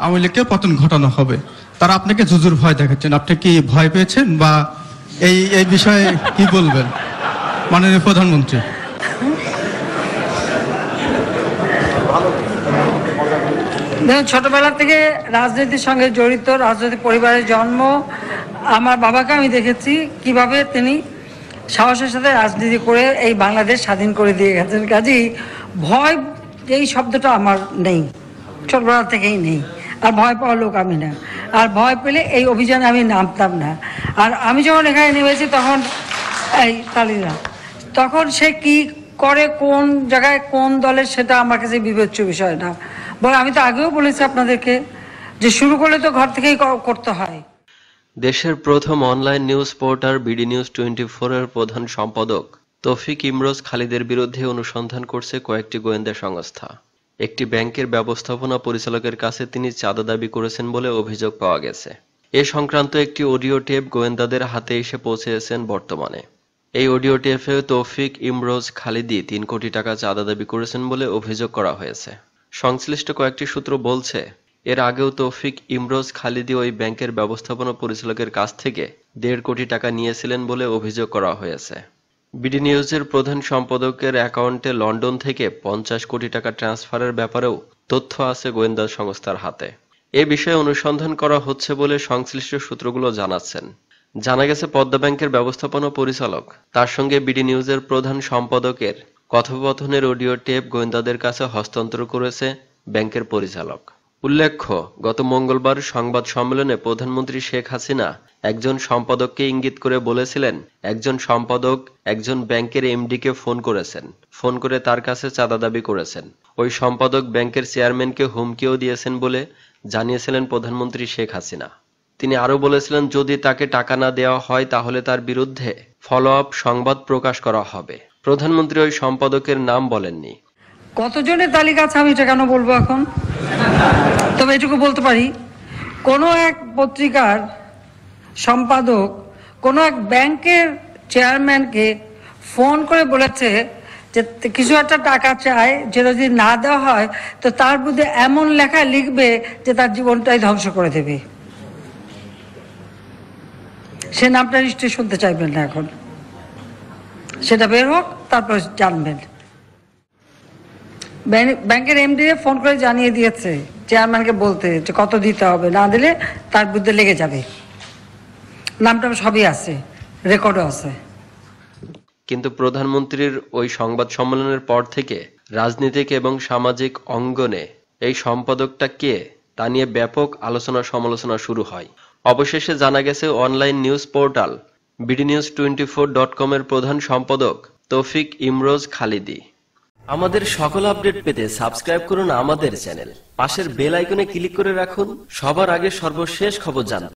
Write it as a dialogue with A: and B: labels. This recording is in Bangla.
A: আওয়ামী লীগকে পতন ঘটানো হবে তারা আপনাকে জুজুর ভয় দেখাচ্ছেন আপনি কি ভয় পেয়েছেন বা এই এই বিষয়ে কি বলবেন মাননীয় প্রধানমন্ত্রী ছোটবেলা থেকে রাজনীতির সঙ্গে জড়িত রাজনৈতিক পরিবারের জন্ম আমার বাবাকে আমি দেখেছি কিভাবে তিনি সাহসের সাথে রাজনীতি করে এই বাংলাদেশ স্বাধীন করে দিয়ে গেছেন কাজেই ভয় এই শব্দটা আমার নেই ছোটবেলা থেকেই নেই আর ভয় পাওয়ার লোক আমি না আর ভয় পেলে এই অভিযানে আমি নামতাম না আর আমি যখন এখানে নেমেছি তখন এই তালিরা তখন সে কি করে কোন জায়গায় কোন দলের সেটা আমার কাছে বিবেচ্য বিষয় না বল আমি তো আগেও বলেছি আপনাদেরকে যে শুরু করলে তো ঘর থেকেই করতে হয়
B: দেশের প্রথম online news portal BD news twenty ফোরের প্রধান সম্পাদক তফিক ইমরোজ খালিদের বিরুদ্ধে অনুসন্ধান করছে কয়েকটি গোয়েন্দা সংস্থা একটি ব্যাংকের ব্যবস্থাপনা পরিচালকের কাছে তিনি চাঁদা দাবি করেছেন বলে অভিযোগ পাওয়া গেছে এ সংক্রান্ত একটি অডিও টেপ গোয়েন্দাদের হাতে এসে পৌঁছেছেন বর্তমানে এই অডিও টেপে তৌফিক ইমরোজ খালিদি তিন কোটি টাকা চাঁদা দাবি করেছেন বলে অভিযোগ করা হয়েছে সংশ্লিষ্ট কয়েকটি সূত্র বলছে এর আগেও তৌফিক ইমরোজ খালিদি ওই ব্যাংকের ব্যবস্থাপনা পরিচালকের কাছ থেকে দেড় কোটি টাকা নিয়েছিলেন বলে অভিযোগ করা হয়েছে বিডি নিউজের প্রধান সম্পাদকের অ্যাকাউন্টে লন্ডন থেকে পঞ্চাশ কোটি টাকা ট্রান্সফারের ব্যাপারেও তথ্য আছে গোয়েন্দা সংস্থার হাতে এ বিষয়ে অনুসন্ধান করা হচ্ছে বলে সংশ্লিষ্ট সূত্রগুলো জানাচ্ছেন জানা গেছে পদ্মা ব্যাংকের ব্যবস্থাপনা পরিচালক তার সঙ্গে বিডি নিউজের প্রধান সম্পাদকের কথোপকথনের অডিও টেপ গোয়েন্দাদের কাছে হস্তান্তর করেছে ব্যাংকের পরিচালক উল্লেখ্য গত মঙ্গলবার সংবাদ সম্মেলনে প্রধানমন্ত্রী শেখ হাসিনা একজন সম্পাদককে ইঙ্গিত করে বলেছিলেন একজন সম্পাদক একজন ব্যাংকের এমডিকে ফোন করেছেন ফোন করে তার কাছে চাঁদা দাবি করেছেন ওই সম্পাদক ব্যাংকের চেয়ারম্যানকে হুমকিও দিয়েছেন বলে জানিয়েছিলেন প্রধানমন্ত্রী শেখ হাসিনা তিনি আরও বলেছিলেন যদি তাকে টাকা না দেওয়া হয় তাহলে তার বিরুদ্ধে ফলো আপ সংবাদ প্রকাশ করা হবে প্রধানমন্ত্রী ওই সম্পাদকের নাম বলেননি
A: কতজনের তালিকা আছে আমি এটা কেন বলবো এখন তবে এটুকু বলতে পারি কোনো এক পত্রিকার সম্পাদক কোনো এক ব্যাংকের চেয়ারম্যানকে ফোন করে বলেছে যে কিছু একটা টাকা চায় যেটা যদি না দেওয়া হয় তো তার বুদ্ধে এমন লেখা লিখবে যে তার জীবনটাই ধ্বংস করে দেবে সে নামটা নিশ্চয়ই শুনতে চাইবেন না এখন সেটা বের হোক তারপর জানবেন ব্যাংকের এমডি ফোন করে জানিয়ে দিয়েছে চেয়ারম্যানকে বলতে যে কত দিতে হবে না দিলে তার বিরুদ্ধে লেগে যাবে নামটা সবই আছে রেকর্ডও আছে
B: কিন্তু প্রধানমন্ত্রীর ওই সংবাদ সম্মেলনের পর থেকে রাজনৈতিক এবং সামাজিক অঙ্গনে এই সম্পাদকটা কে তা নিয়ে ব্যাপক আলোচনা সমালোচনা শুরু হয় অবশেষে জানা গেছে online news portal BD news twenty four dot কমের প্রধান সম্পাদক তৌফিক ইমরোজ খালিদি আমাদের সকল আপডেট পেতে সাবস্ক্রাইব করুন আমাদের চ্যানেল পাশের বেল আইকনে ক্লিক করে রাখুন সবার আগে সর্বশেষ খবর জানতে